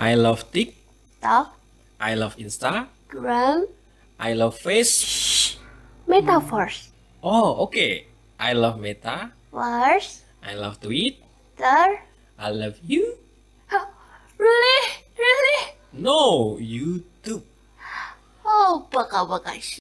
I love TikTok. I love Instagram. I love Face. Metaverse. Oh, oke. Okay. I love Meta. Verse. I love Twitter. I love you. Oh, really? Really? No, YouTube. Oh, baka-baka